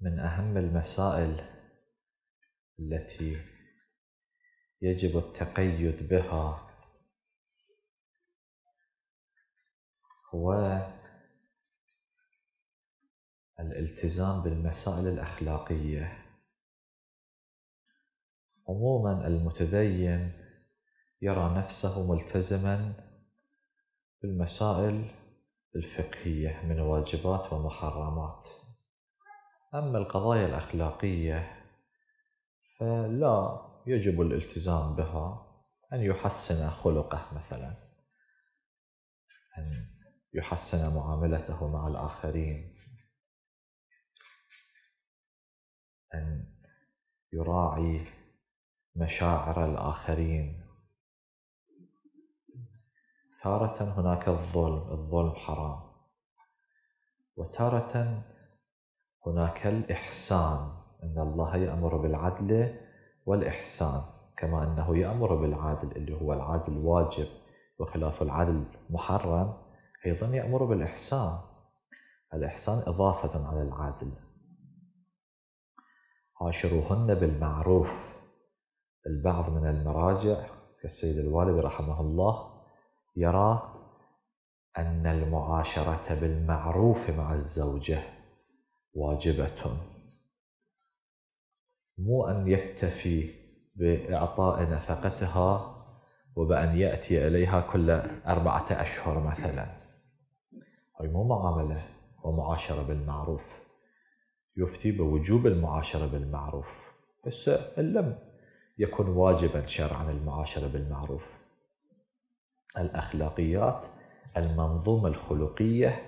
من أهم المسائل التي يجب التقيد بها هو الالتزام بالمسائل الأخلاقية عموما المتدين يرى نفسه ملتزما بالمسائل الفقهية من واجبات ومحرمات أما القضايا الأخلاقية فلا يجب الالتزام بها أن يحسن خلقه مثلا أن يحسن معاملته مع الآخرين أن يراعي مشاعر الآخرين تارة هناك الظلم الظلم حرام وتارة هناك الإحسان أن الله يأمر بالعدل والإحسان كما أنه يأمر بالعدل اللي هو العدل واجب وخلاف العدل محرم أيضا يأمر بالإحسان الإحسان إضافة على العدل عاشروهن بالمعروف البعض من المراجع كالسيد الوالد رحمه الله يرى أن المعاشرة بالمعروف مع الزوجة واجبة مو أن يكتفي بإعطاء نفقتها وبأن يأتي إليها كل أربعة أشهر مثلا هي مو معاملة ومعاشرة بالمعروف يفتي بوجوب المعاشرة بالمعروف بس إن لم يكن واجبا شرعا المعاشرة بالمعروف الأخلاقيات المنظومة الخلقية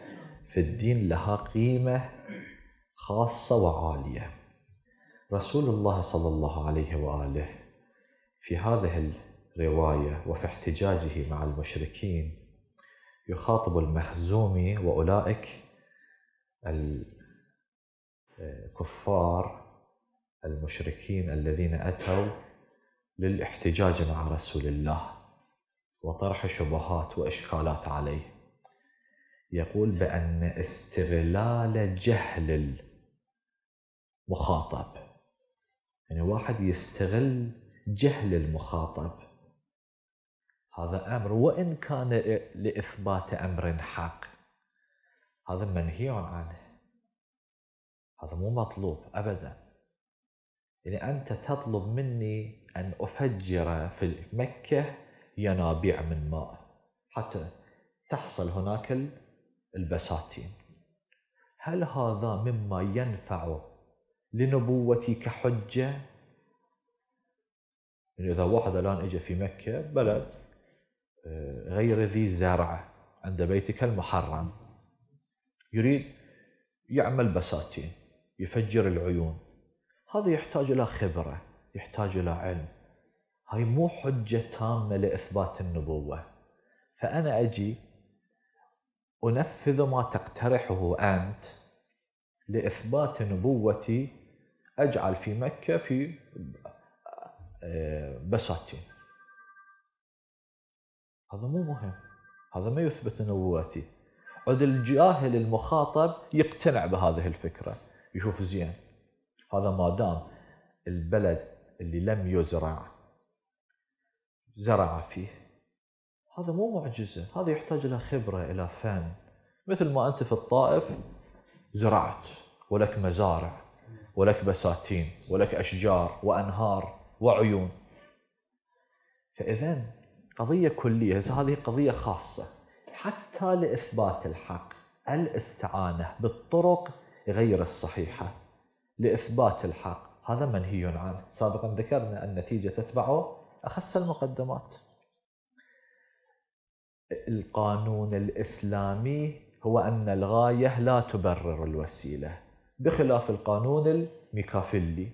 في الدين لها قيمة خاصة وعالية رسول الله صلى الله عليه وآله في هذه الرواية وفي احتجاجه مع المشركين يخاطب المخزومي وأولئك الكفار المشركين الذين أتوا للاحتجاج مع رسول الله وطرح شبهات وإشكالات عليه يقول بأن استغلال جهل مخاطب يعني واحد يستغل جهل المخاطب هذا أمر وإن كان لإثبات أمر حق هذا منهي عنه هذا مو مطلوب أبدا يعني أنت تطلب مني أن أفجر في مكة ينابيع من ماء حتى تحصل هناك البساتين هل هذا مما ينفع لنبوتك حجة يعني إذا واحد الآن إجا في مكة بلد آه، غير ذي زرع عند بيتك المحرم يريد يعمل بساتين يفجر العيون هذا يحتاج إلى خبرة يحتاج إلى علم هاي مو حجة تامة لإثبات النبوة فأنا أجي أنفذ ما تقترحه أنت لإثبات نبوتي اجعل في مكه في آه، بساتين هذا مو مهم هذا ما يثبت نبوتي عد الجاهل المخاطب يقتنع بهذه الفكره يشوف زين هذا ما دام البلد اللي لم يزرع زرع فيه هذا مو معجزه هذا يحتاج الى خبره الى فن مثل ما انت في الطائف زرعت ولك مزارع ولك بساتين ولك أشجار وأنهار وعيون فإذا قضية كلية هذه قضية خاصة حتى لإثبات الحق الاستعانة بالطرق غير الصحيحة لإثبات الحق هذا منهي عنه سابقا ذكرنا النتيجة تتبع أخس المقدمات القانون الإسلامي هو أن الغاية لا تبرر الوسيلة بخلاف القانون الميكافيلي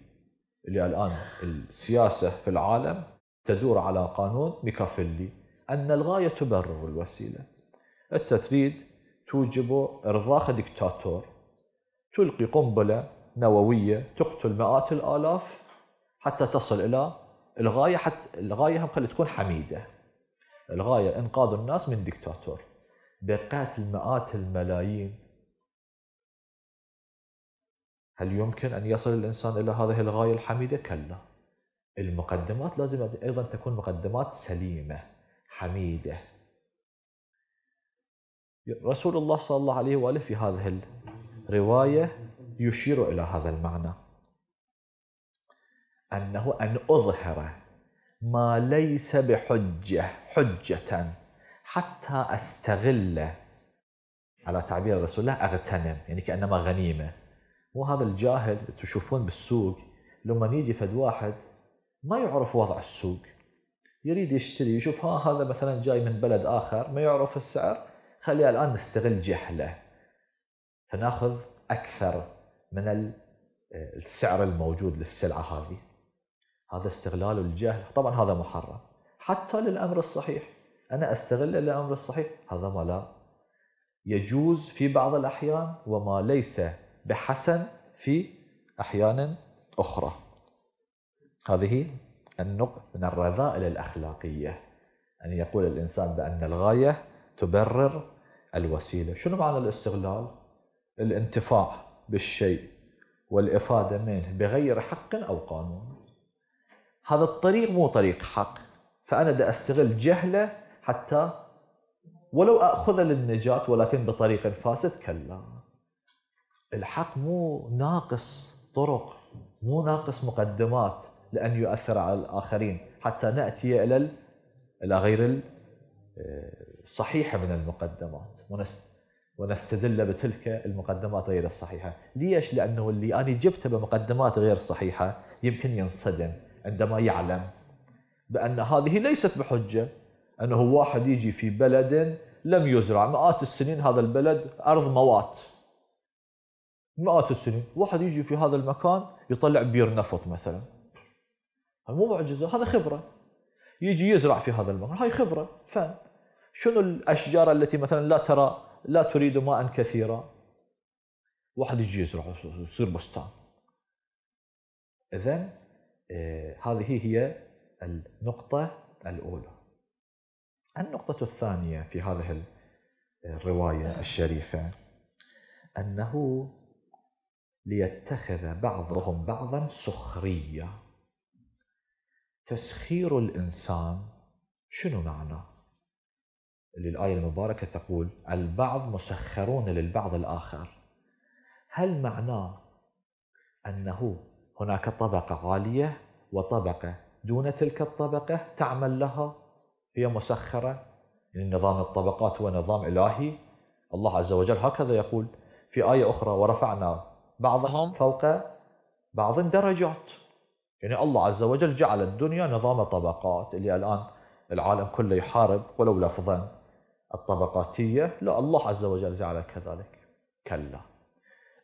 اللي الآن السياسة في العالم تدور على قانون ميكافيلي أن الغاية تبرر الوسيلة أنت تريد توجب إرضاخ دكتاتور تلقي قنبلة نووية تقتل مئات الآلاف حتى تصل إلى الغاية حتى الغاية هم خلي تكون حميدة الغاية إنقاذ الناس من دكتاتور بقتل مئات الملايين هل يمكن أن يصل الإنسان إلى هذه الغاية الحميدة؟ كلا المقدمات لازم أيضا تكون مقدمات سليمة حميدة رسول الله صلى الله عليه وآله في هذه الرواية يشير إلى هذا المعنى أنه أن أظهر ما ليس بحجة حجة حتى أستغله على تعبير الرسول الله أغتنم يعني كأنما غنيمة مو هذا الجاهل تشوفون بالسوق لما يجي فد واحد ما يعرف وضع السوق يريد يشتري يشوف ها هذا مثلا جاي من بلد اخر ما يعرف السعر خليه الان نستغل جهله فناخذ اكثر من آه، السعر الموجود للسلعه هذه هذا استغلال الجهل طبعا هذا محرم حتى للامر الصحيح انا استغل الامر الصحيح هذا ما لا يجوز في بعض الاحيان وما ليس بحسن في أحيان أخرى هذه النقطه من الرذائل الأخلاقية أن يقول الإنسان بأن الغاية تبرر الوسيلة شنو معنى الاستغلال؟ الانتفاع بالشيء والإفادة منه بغير حق أو قانون هذا الطريق مو طريق حق فأنا دا أستغل جهله حتى ولو أخذ للنجاة ولكن بطريق فاسد كلا الحق مو ناقص طرق مو ناقص مقدمات لأن يؤثر على الآخرين حتى نأتي إلى إلى غير الصحيحة آه، من المقدمات ونستدل بتلك المقدمات غير الصحيحة ليش؟ لأنه اللي أنا جبته بمقدمات غير صحيحة يمكن ينصدم عندما يعلم بأن هذه ليست بحجة أنه واحد يجي في بلد لم يزرع مئات السنين هذا البلد أرض موات مئات السنين واحد يجي في هذا المكان يطلع بير نفط مثلا هذا مو معجزه هذا خبره يجي يزرع في هذا المكان هاي خبره فن شنو الاشجار التي مثلا لا ترى لا تريد ماء كثيرا واحد يجي يزرع يصير بستان اذا آه هذه هي النقطه الاولى النقطه الثانيه في هذه الروايه الشريفه انه ليتخذ بعضهم بعضا سخريه تسخير الانسان شنو معناه اللي الايه المباركه تقول البعض مسخرون للبعض الاخر هل معناه انه هناك طبقه عاليه وطبقه دون تلك الطبقه تعمل لها هي مسخره يعني نظام الطبقات هو نظام الهي الله عز وجل هكذا يقول في ايه اخرى ورفعنا بعضهم فوق بعض درجات يعني الله عز وجل جعل الدنيا نظام طبقات اللي الآن العالم كله يحارب ولو لفظا الطبقاتية لا الله عز وجل جعل كذلك كلا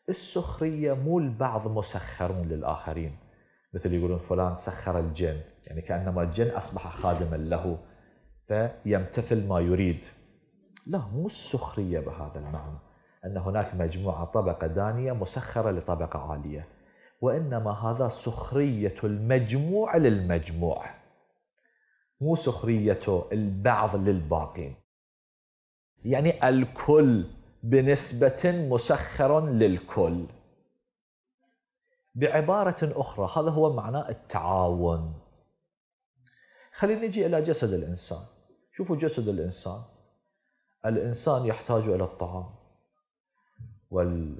السخرية مو البعض مسخرون للآخرين مثل يقولون فلان سخر الجن يعني كأنما الجن أصبح خادما له فيمتثل ما يريد لا مو السخرية بهذا المعنى أن هناك مجموعة طبقة دانية مسخرة لطبقة عالية وإنما هذا سخرية المجموع للمجموع مو سخرية البعض للباقين يعني الكل بنسبة مسخر للكل بعبارة أخرى هذا هو معنى التعاون خلينا نجي إلى جسد الإنسان شوفوا جسد الإنسان الإنسان يحتاج إلى الطعام والطعام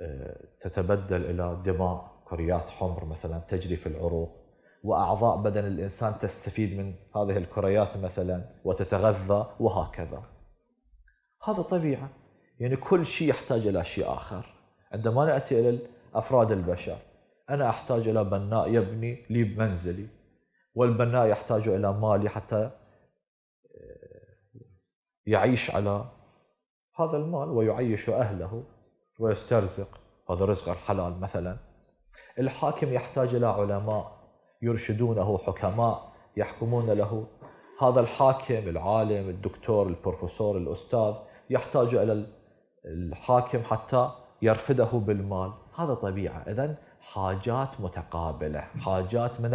آه، تتبدل إلى دماء كريات حمر مثلا تجري في العروق وأعضاء بدن الإنسان تستفيد من هذه الكريات مثلا وتتغذى وهكذا هذا طبيعة يعني كل شيء يحتاج إلى شيء آخر عندما نأتي إلى أفراد البشر أنا أحتاج إلى بناء يبني لي منزلي والبناء يحتاج إلى مالي حتى آه، يعيش على هذا المال ويعيش أهله ويسترزق هذا رزق الحلال مثلا الحاكم يحتاج إلى علماء يرشدونه حكماء يحكمون له هذا الحاكم العالم الدكتور البروفيسور الأستاذ يحتاج إلى الحاكم حتى يرفده بالمال هذا طبيعة إذا حاجات متقابلة حاجات من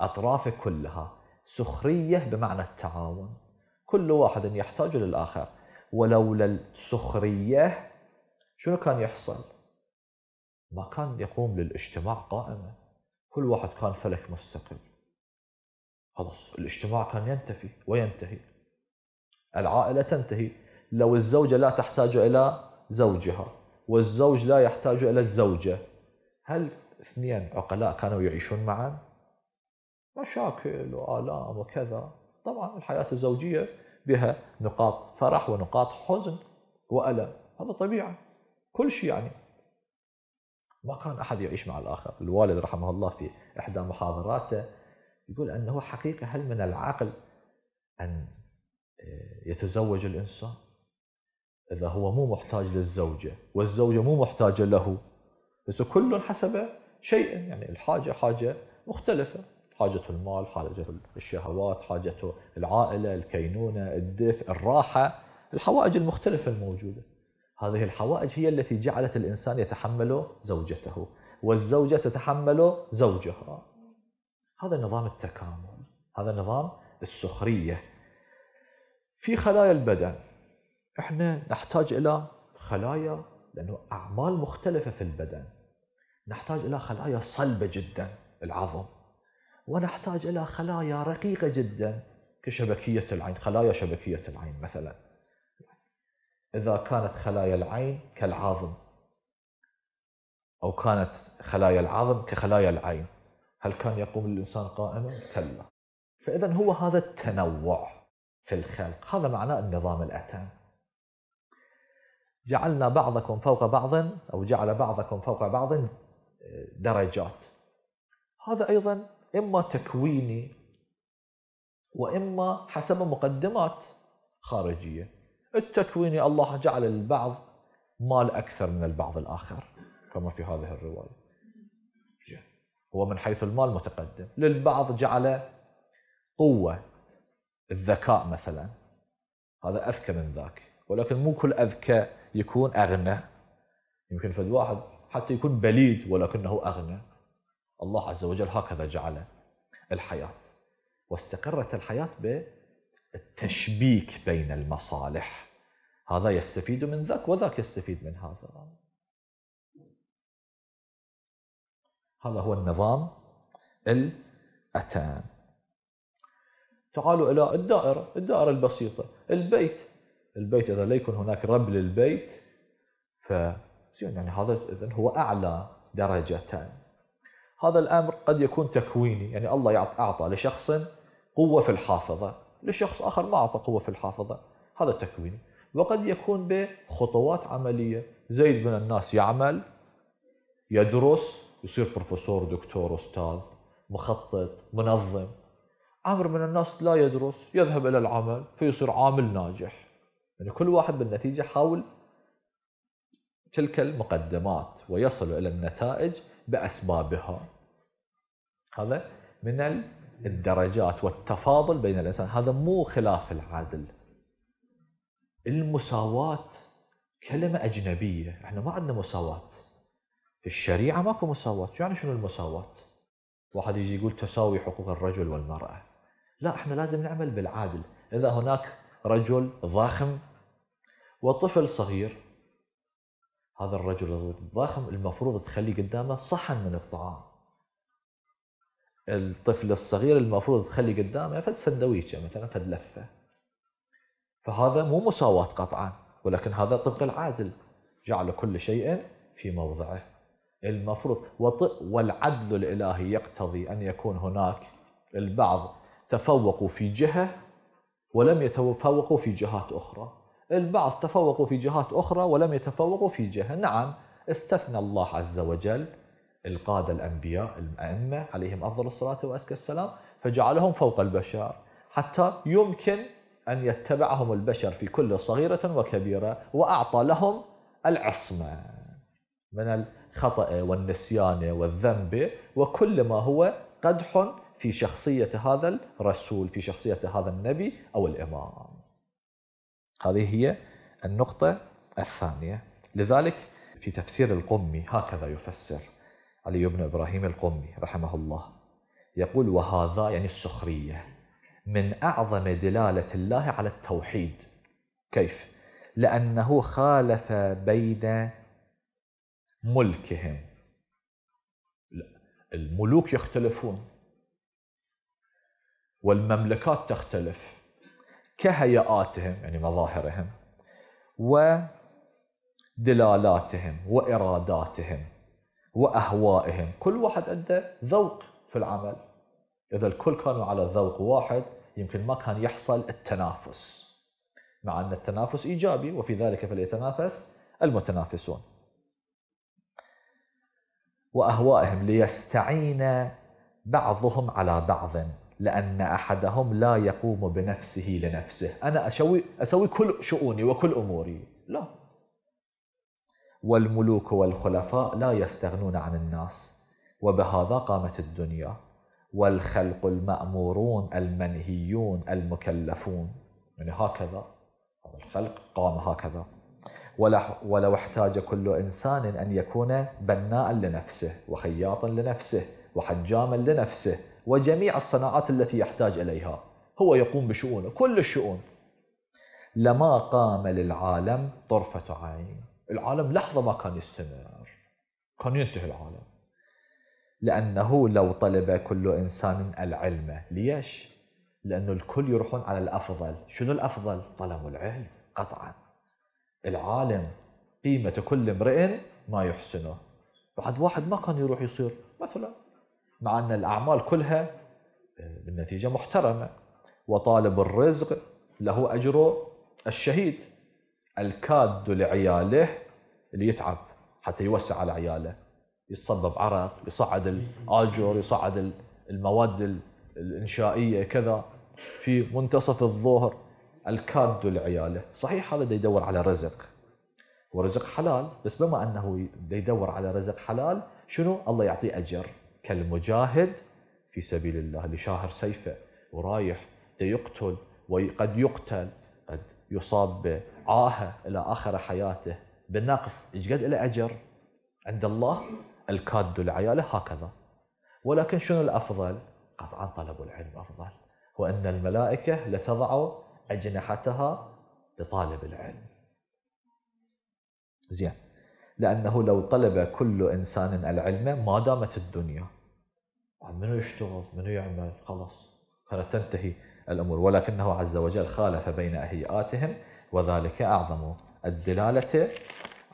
الأطراف كلها سخرية بمعنى التعاون كل واحد يحتاج للآخر ولولا السخرية شنو كان يحصل؟ ما كان يقوم للاجتماع قائمة كل واحد كان فلك مستقل خلاص الاجتماع كان ينتفي وينتهي العائلة تنتهي لو الزوجة لا تحتاج إلى زوجها والزوج لا يحتاج إلى الزوجة هل اثنين عقلاء كانوا يعيشون معا؟ مشاكل وآلام وكذا طبعا الحياة الزوجية بها نقاط فرح ونقاط حزن وألم هذا طبيعي كل شيء يعني ما كان أحد يعيش مع الآخر الوالد رحمه الله في إحدى محاضراته يقول أنه حقيقة هل من العقل أن آه، يتزوج الإنسان إذا هو مو محتاج للزوجة والزوجة مو محتاجة له بس كل حسب شيء يعني الحاجة حاجة مختلفة حاجة المال حاجة الشهوات حاجته العائلة الكينونة الدفء الراحة الحوائج المختلفة الموجودة هذه الحوائج هي التي جعلت الإنسان يتحمل زوجته والزوجة تتحمل زوجها هذا نظام التكامل هذا نظام السخرية في خلايا البدن احنا نحتاج إلى خلايا لأنه أعمال مختلفة في البدن نحتاج إلى خلايا صلبة جدا العظم ونحتاج إلى خلايا رقيقة جدا كشبكية العين خلايا شبكية العين مثلا إذا كانت خلايا العين كالعظم أو كانت خلايا العظم كخلايا العين هل كان يقوم الإنسان قائما؟ كلا فإذا هو هذا التنوع في الخلق هذا معناه النظام الأتم جعلنا بعضكم فوق بعض أو جعل بعضكم فوق بعض درجات هذا أيضا إما تكويني وإما حسب مقدمات خارجية التكويني الله جعل البعض مال أكثر من البعض الآخر كما في هذه الرواية هو من حيث المال متقدم للبعض جعل قوة الذكاء مثلا هذا أذكى من ذاك ولكن مو كل أذكى يكون أغنى يمكن فد واحد حتى يكون بليد ولكنه أغنى الله عز وجل هكذا جعل الحياة واستقرت الحياة بالتشبيك بين المصالح هذا يستفيد من ذاك وذاك يستفيد من هذا هذا هو النظام الأتان تعالوا إلى الدائرة الدائرة البسيطة البيت البيت إذا لا يكون هناك رب للبيت ف يعني هذا إذن هو أعلى درجة هذا الأمر قد يكون تكويني يعني الله أعطى لشخص قوة في الحافظة لشخص آخر ما أعطى قوة في الحافظة هذا تكويني وقد يكون بخطوات عملية زيد من الناس يعمل يدرس يصير بروفيسور دكتور أستاذ مخطط منظم عمر من الناس لا يدرس يذهب إلى العمل فيصير عامل ناجح يعني كل واحد بالنتيجة حاول تلك المقدمات ويصل إلى النتائج بأسبابها هذا من الدرجات والتفاضل بين الإنسان هذا مو خلاف العدل المساواة كلمة أجنبية احنا ما عندنا مساواة في الشريعة ماكو مساواة يعني شنو المساواة واحد يجي يقول تساوي حقوق الرجل والمرأة لا احنا لازم نعمل بالعادل إذا هناك رجل ضخم وطفل صغير هذا الرجل الضخم المفروض تخلي قدامه صحن من الطعام الطفل الصغير المفروض تخلي قدامه فد سندويشة مثلا فد لفة فهذا مو مساواة قطعا ولكن هذا طبق العادل جعل كل شيء في موضعه المفروض والعدل الإلهي يقتضي أن يكون هناك البعض تفوقوا في جهة ولم يتفوقوا في جهات أخرى البعض تفوقوا في جهات أخرى ولم يتفوقوا في جهة نعم استثنى الله عز وجل القادة الأنبياء الأئمة عليهم أفضل الصلاة وأزكى السلام فجعلهم فوق البشر حتى يمكن أن يتبعهم البشر في كل صغيرة وكبيرة وأعطى لهم العصمة من الخطأ والنسيان والذنب وكل ما هو قدح في شخصية هذا الرسول في شخصية هذا النبي أو الإمام هذه هي النقطة الثانية لذلك في تفسير القمي هكذا يفسر علي بن إبراهيم القمي رحمه الله يقول وهذا يعني السخرية من أعظم دلالة الله على التوحيد كيف؟ لأنه خالف بين ملكهم الملوك يختلفون والمملكات تختلف كهيئاتهم يعني مظاهرهم ودلالاتهم وإراداتهم وأهوائهم كل واحد عنده ذوق في العمل إذا الكل كانوا على ذوق واحد يمكن ما كان يحصل التنافس مع أن التنافس إيجابي وفي ذلك فليتنافس المتنافسون وأهوائهم ليستعين بعضهم على بعض لأن أحدهم لا يقوم بنفسه لنفسه أنا أسوي, أسوي كل شؤوني وكل أموري لا والملوك والخلفاء لا يستغنون عن الناس وبهذا قامت الدنيا والخلق المأمورون المنهيون المكلفون يعني هكذا الخلق قام هكذا ولو احتاج كل إنسان أن يكون بناء لنفسه وخياطا لنفسه وحجاما لنفسه وجميع الصناعات التي يحتاج إليها هو يقوم بشؤونه كل الشؤون لما قام للعالم طرفة عين العالم لحظة ما كان يستمر كان ينتهي العالم لأنه لو طلب كل إنسان العلم ليش؟ لأنه الكل يروحون على الأفضل شنو الأفضل؟ طلبوا العلم قطعا العالم قيمة كل امرئ ما يحسنه بعد واحد ما كان يروح يصير مثلا مع أن الأعمال كلها آه، بالنتيجة محترمة وطالب الرزق له أجره الشهيد الكاد لعياله اللي يتعب حتى يوسع على عياله يتصبب عرق يصعد الآجر يصعد المواد الإنشائية كذا في منتصف الظهر الكاد لعياله صحيح هذا يدور على رزق ورزق حلال بس بما أنه يدور على رزق حلال شنو الله يعطيه أجر كالمجاهد في سبيل الله اللي شاهر سيفه ورايح يقتل وقد يقتل قد يصاب بعاهه الى اخر حياته بالناقص ايش قد له اجر عند الله الكاد العيال هكذا ولكن شنو الافضل؟ قطعا طلب العلم افضل وان الملائكه لتضع اجنحتها لطالب العلم. زين لانه لو طلب كل انسان العلم ما دامت الدنيا آه، منو يشتغل منو يعمل خلاص كانت تنتهي الأمور ولكنه عز وجل خالف بين أهيئاتهم وذلك أعظم الدلالة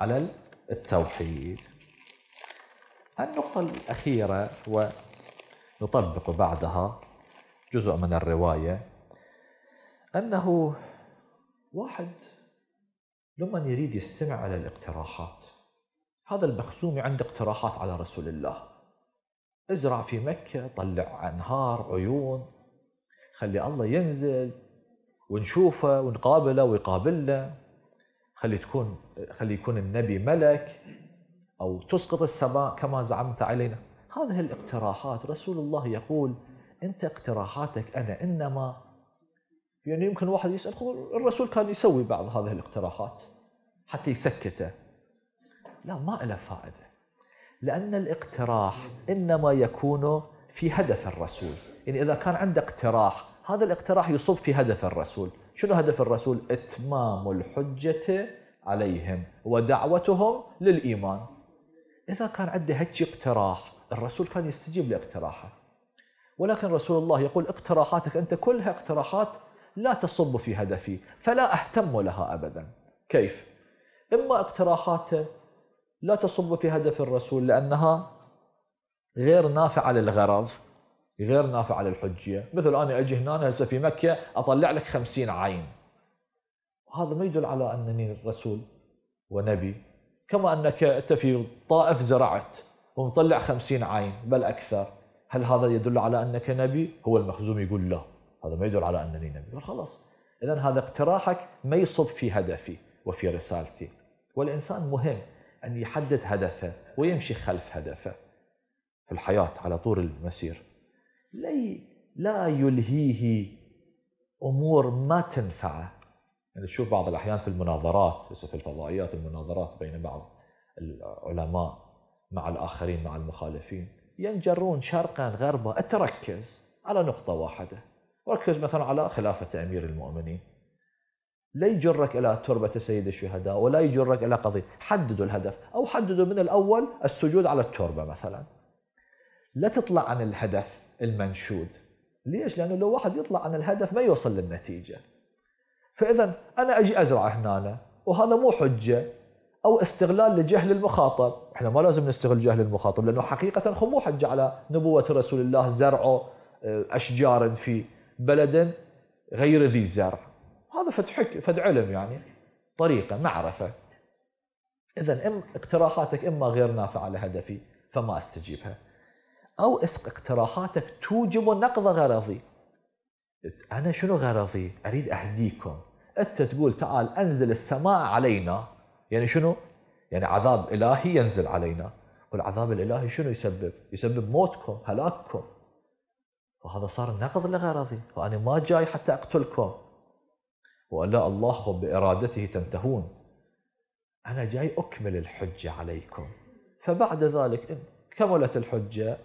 على التوحيد النقطة الأخيرة ونطبق بعدها جزء من الرواية أنه واحد لما يريد يستمع على الاقتراحات هذا المخزومي عنده اقتراحات على رسول الله ازرع في مكة طلع أنهار عيون خلي الله ينزل ونشوفه ونقابله ويقابلنا خلي تكون خلي يكون النبي ملك أو تسقط السماء كما زعمت علينا هذه الاقتراحات رسول الله يقول أنت اقتراحاتك أنا إنما يعني يمكن واحد يسأل الرسول كان يسوي بعض هذه الاقتراحات حتى يسكته لا ما له فائدة لأن الاقتراح إنما يكون في هدف الرسول يعني إذا كان عندك اقتراح هذا الاقتراح يصب في هدف الرسول شنو هدف الرسول؟ إتمام الحجة عليهم ودعوتهم للإيمان إذا كان عنده هيك اقتراح الرسول كان يستجيب لاقتراحه ولكن رسول الله يقول اقتراحاتك أنت كلها اقتراحات لا تصب في هدفي فلا أهتم لها أبدا كيف؟ إما اقتراحاته لا تصب في هدف الرسول لأنها غير نافعة للغرض غير نافعة للحجية مثل أنا أجي هنا هسه في مكة أطلع لك خمسين عين هذا ما يدل على أنني رسول ونبي كما أنك أنت في طائف زرعت ومطلع خمسين عين بل أكثر هل هذا يدل على أنك نبي؟ هو المخزوم يقول لا هذا ما يدل على أنني نبي خلاص إذا هذا اقتراحك ما يصب في هدفي وفي رسالتي والإنسان مهم أن يحدد هدفه ويمشي خلف هدفه في الحياة على طول المسير لي لا يلهيه أمور ما تنفعه يعني تشوف بعض الأحيان في المناظرات في الفضائيات المناظرات بين بعض العلماء مع الآخرين مع المخالفين ينجرون شرقا غربا تركز على نقطة واحدة وركز مثلا على خلافة أمير المؤمنين لا يجرك إلى تربة سيد الشهداء ولا يجرك إلى قضية حددوا الهدف أو حددوا من الأول السجود على التربة مثلا لا تطلع عن الهدف المنشود ليش؟ لأنه لو واحد يطلع عن الهدف ما يوصل للنتيجة فإذا أنا أجي أزرع هنا وهذا مو حجة أو استغلال لجهل المخاطب إحنا ما لازم نستغل جهل المخاطب لأنه حقيقة هو مو حجة على نبوة رسول الله زرعه آه، أشجار في بلد غير ذي الزرع هذا فتحك فد علم يعني طريقة معرفة إذا اما اقتراحاتك إما غير نافعة لهدفي فما أستجيبها أو اقتراحاتك توجب نقض غرضي أنا شنو غرضي؟ أريد أهديكم أنت تقول تعال أنزل السماء علينا يعني شنو؟ يعني عذاب إلهي ينزل علينا والعذاب الإلهي شنو يسبب؟ يسبب موتكم هلاككم وهذا صار نقض لغرضي وأنا ما جاي حتى أقتلكم ولا الله بإرادته تنتهون أنا جاي أكمل الحجة عليكم فبعد ذلك إن كملت الحجة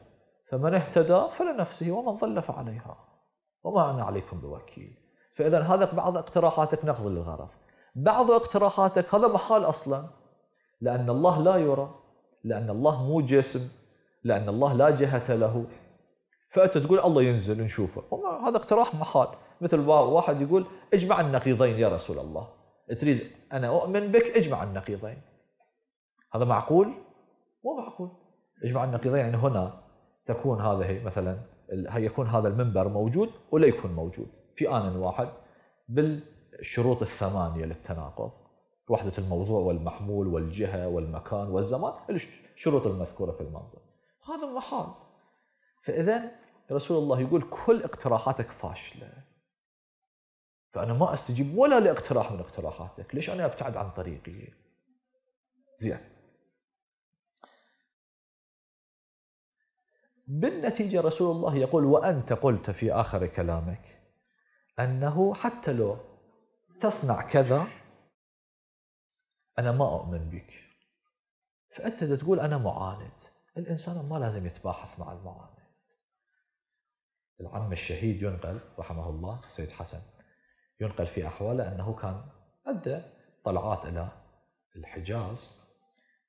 فمن اهتدى فلنفسه ومن ضل فعليها وما أنا عليكم بوكيل فإذا هذا بعض اقتراحاتك نقض للغرض بعض اقتراحاتك هذا محال أصلا لأن الله لا يرى لأن الله مو جسم لأن الله لا جهة له فأنت تقول الله ينزل نشوفه هذا اقتراح محال مثل واحد يقول اجمع النقيضين يا رسول الله تريد انا اؤمن بك اجمع النقيضين هذا معقول؟ مو معقول اجمع النقيضين يعني هنا تكون هذه مثلا يكون هذا المنبر موجود ولا يكون موجود في آن واحد بالشروط الثمانية للتناقض وحدة الموضوع والمحمول والجهة والمكان والزمان الشروط المذكورة في المنظر هذا محال فإذا رسول الله يقول كل اقتراحاتك فاشلة فانا ما استجيب ولا لاقتراح من اقتراحاتك، ليش انا ابتعد عن طريقي؟ زين. بالنتيجه رسول الله يقول وانت قلت في اخر كلامك انه حتى لو تصنع كذا انا ما اؤمن بك. فانت تقول انا معاند، الانسان ما لازم يتباحث مع المعاند. العم الشهيد ينقل رحمه الله سيد حسن ينقل في أحواله أنه كان أدى طلعات إلى الحجاز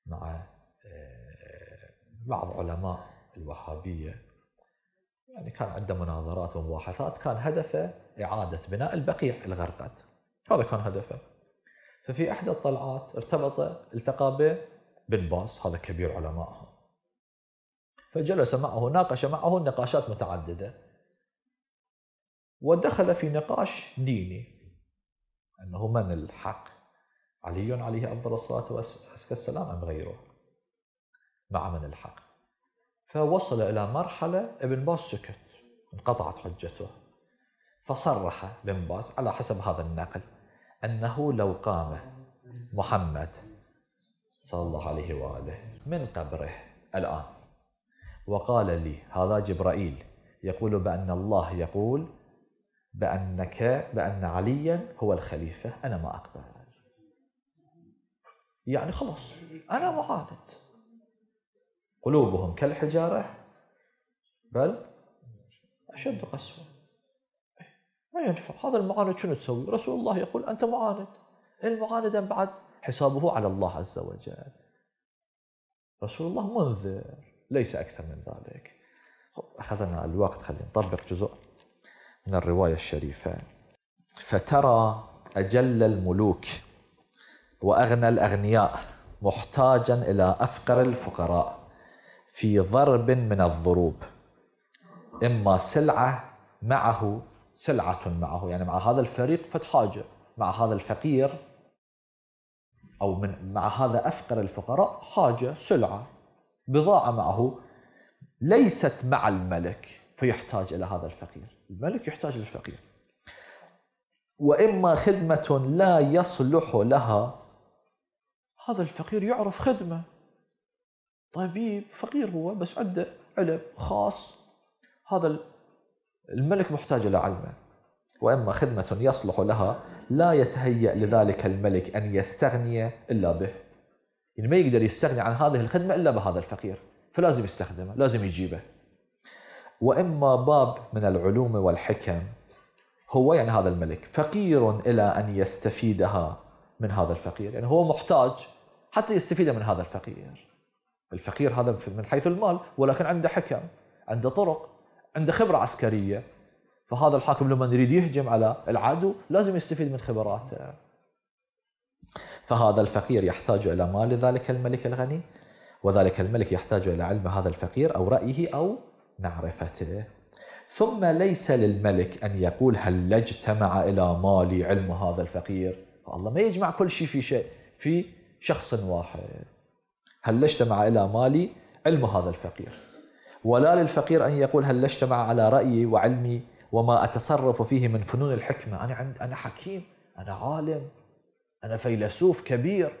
مع آه، بعض علماء الوهابية يعني كان عنده مناظرات ومباحثات كان هدفه إعادة بناء البقيع الغرقت هذا كان هدفه ففي إحدى الطلعات ارتبط التقى به بن باز هذا كبير علمائهم فجلس معه ناقش معه نقاشات متعددة ودخل في نقاش ديني أنه من الحق علي عليه أفضل الصلاة والسلام السلام أم غيره مع من الحق فوصل إلى مرحلة ابن باس سكت انقطعت حجته فصرح ابن باس على حسب هذا النقل أنه لو قام محمد صلى الله عليه وآله من قبره الآن وقال لي هذا جبرائيل يقول بأن الله يقول بأنك بأن عليا هو الخليفة أنا ما أقبل يعني خلاص أنا معاند قلوبهم كالحجارة بل أشد قسوة ما ينفع هذا المعاند شنو تسوي رسول الله يقول أنت معاند المعاند بعد حسابه على الله عز وجل رسول الله منذر ليس أكثر من ذلك أخذنا الوقت خلينا نطبق جزء من الرواية الشريفة فترى أجل الملوك وأغنى الأغنياء محتاجا إلى أفقر الفقراء في ضرب من الضروب إما سلعة معه سلعة معه يعني مع هذا الفريق فتحاجة مع هذا الفقير أو من مع هذا أفقر الفقراء حاجة سلعة بضاعة معه ليست مع الملك فيحتاج إلى هذا الفقير الملك يحتاج للفقير وإما خدمة لا يصلح لها هذا الفقير يعرف خدمة طبيب إيه، فقير هو بس عنده علم خاص هذا الملك محتاج إلى علمه وإما خدمة يصلح لها لا يتهيأ لذلك الملك أن يستغني إلا به يعني ما يقدر يستغني عن هذه الخدمة إلا بهذا الفقير فلازم يستخدمه لازم يجيبه وإما باب من العلوم والحكم هو يعني هذا الملك فقير إلى أن يستفيدها من هذا الفقير يعني هو محتاج حتى يستفيد من هذا الفقير الفقير هذا من حيث المال ولكن عنده حكم عنده طرق عنده خبرة عسكرية فهذا الحاكم لما يريد يهجم على العدو لازم يستفيد من خبراته فهذا الفقير يحتاج إلى مال ذلك الملك الغني وذلك الملك يحتاج إلى علم هذا الفقير أو رأيه أو معرفته ثم ليس للملك أن يقول هل اجتمع إلى مالي علم هذا الفقير الله ما يجمع كل شيء في شيء في شخص واحد هل اجتمع إلى مالي علم هذا الفقير ولا للفقير أن يقول هل اجتمع على رأيي وعلمي وما أتصرف فيه من فنون الحكمة أنا, عند أنا حكيم أنا عالم أنا فيلسوف كبير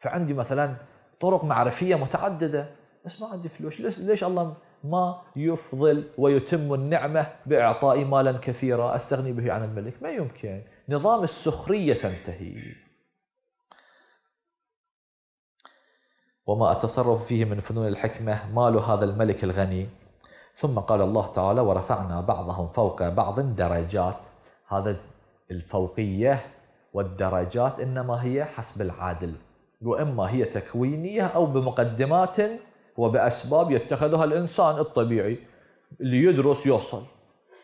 فعندي مثلا طرق معرفية متعددة بس ما عندي فلوس ليش, ليش الله ما يفضل ويتم النعمة بإعطاء مالا كثيرا أستغني به عن الملك ما يمكن نظام السخرية تنتهي وما أتصرف فيه من فنون الحكمة مال هذا الملك الغني ثم قال الله تعالى ورفعنا بعضهم فوق بعض درجات هذا الفوقية والدرجات إنما هي حسب العادل وإما هي تكوينية أو بمقدمات هو بأسباب يتخذها الإنسان الطبيعي اللي يدرس يوصل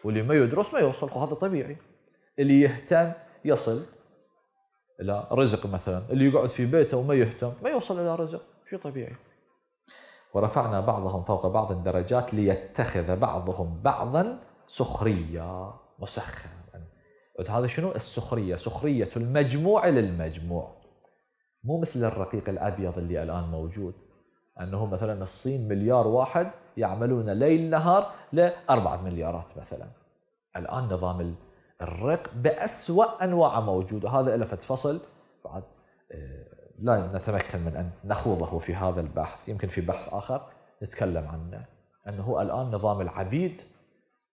واللي ما يدرس ما يوصل وهذا طبيعي اللي يهتم يصل إلى رزق مثلا اللي يقعد في بيته وما يهتم ما يوصل إلى رزق شيء طبيعي ورفعنا بعضهم فوق بعض درجات ليتخذ بعضهم بعضا سخرية مسخرا هذا شنو السخرية سخرية المجموع للمجموع مو مثل الرقيق الأبيض اللي الآن موجود انه مثلا الصين مليار واحد يعملون ليل نهار لاربع مليارات مثلا الآن نظام الرق بأسوأ أنواعه موجود وهذا له فصل بعد آه، لا نتمكن من أن نخوضه في هذا البحث يمكن في بحث آخر نتكلم عنه أنه الآن نظام العبيد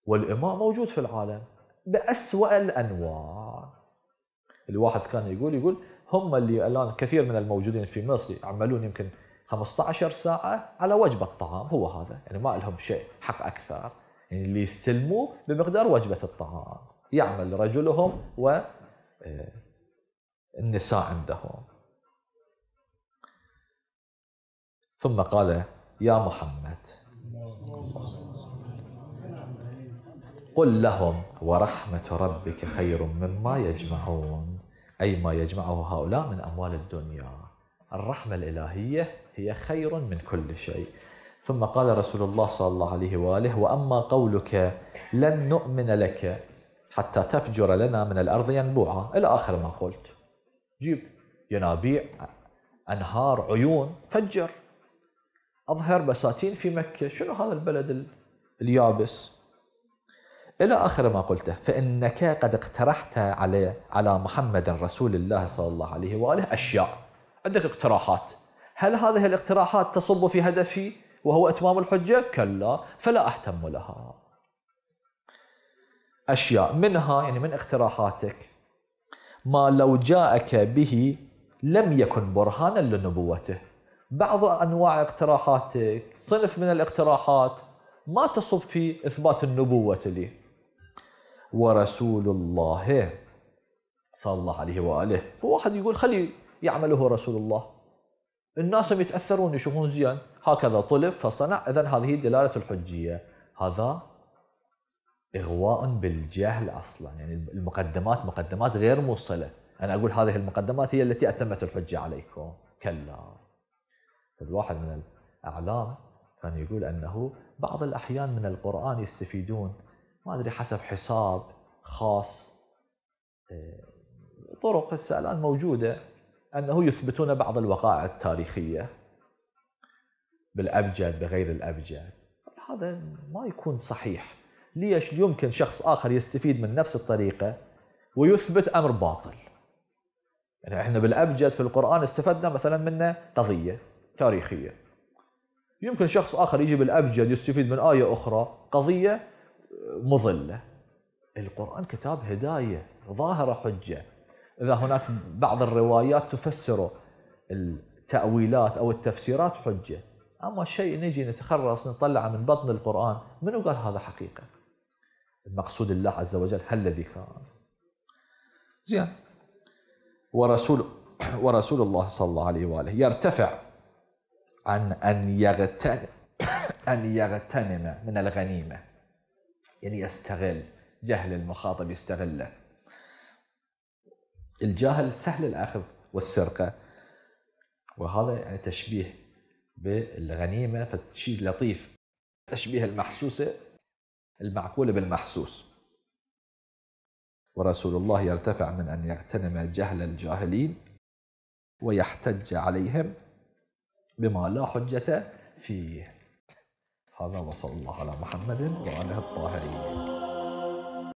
والإماء موجود في العالم بأسوأ الأنواع الواحد كان يقول يقول هم اللي الآن كثير من الموجودين في مصر يعملون يمكن 15 ساعة على وجبة طعام هو هذا يعني ما لهم شيء حق أكثر يعني اللي يستلموه بمقدار وجبة الطعام يعمل رجلهم و آه، النساء عندهم ثم قال يا محمد قل لهم ورحمة ربك خير مما يجمعون أي ما يجمعه هؤلاء من أموال الدنيا الرحمة الإلهية هي خير من كل شيء ثم قال رسول الله صلى الله عليه وآله وأما قولك لن نؤمن لك حتى تفجر لنا من الأرض ينبوعا إلى آخر ما قلت جيب ينابيع أنهار عيون فجر أظهر بساتين في مكة شنو هذا البلد اليابس إلى آخر ما قلته فإنك قد اقترحت على على محمد رسول الله صلى الله عليه وآله أشياء عندك اقتراحات هل هذه الاقتراحات تصب في هدفي وهو إتمام الحجة؟ كلا فلا أهتم لها أشياء منها يعني من اقتراحاتك ما لو جاءك به لم يكن برهانا لنبوته بعض أنواع اقتراحاتك صنف من الاقتراحات ما تصب في إثبات النبوة لي ورسول الله صلى الله عليه وآله واحد يقول خلي يعمله رسول الله الناس يتأثرون يشوفون زين هكذا طلب فصنع إذا هذه دلالة الحجية هذا إغواء بالجهل أصلا يعني المقدمات مقدمات غير موصلة أنا أقول هذه المقدمات هي التي أتمت الحجة عليكم كلا واحد من الأعلام كان يقول أنه بعض الأحيان من القرآن يستفيدون ما أدري حسب حساب خاص إيه، طرق هسه الآن موجودة أنه يثبتون بعض الوقائع التاريخية بالأبجد بغير الأبجد هذا ما يكون صحيح ليش يمكن شخص آخر يستفيد من نفس الطريقة ويثبت أمر باطل يعني احنا بالأبجد في القرآن استفدنا مثلا منه قضية تاريخية يمكن شخص آخر يجي بالأبجد يستفيد من آية أخرى قضية مضلة القرآن كتاب هداية ظاهرة حجة إذا هناك بعض الروايات تفسر التأويلات أو التفسيرات حجة أما الشيء نجي نتخرص نطلعه من بطن القرآن منو قال هذا حقيقة المقصود الله عز وجل هل الذي كان زين ورسول ورسول الله صلى الله عليه وآله يرتفع عن أن يغتنم أن يغتنم من الغنيمة يعني يستغل جهل المخاطب يستغله الجاهل سهل الأخذ والسرقة وهذا يعني تشبيه بالغنيمة فشيء لطيف تشبيه المحسوسة المعقولة بالمحسوس ورسول الله يرتفع من أن يغتنم جهل الجاهلين ويحتج عليهم بما لا حجة فيه هذا وصلى الله على محمد وآله الطاهرين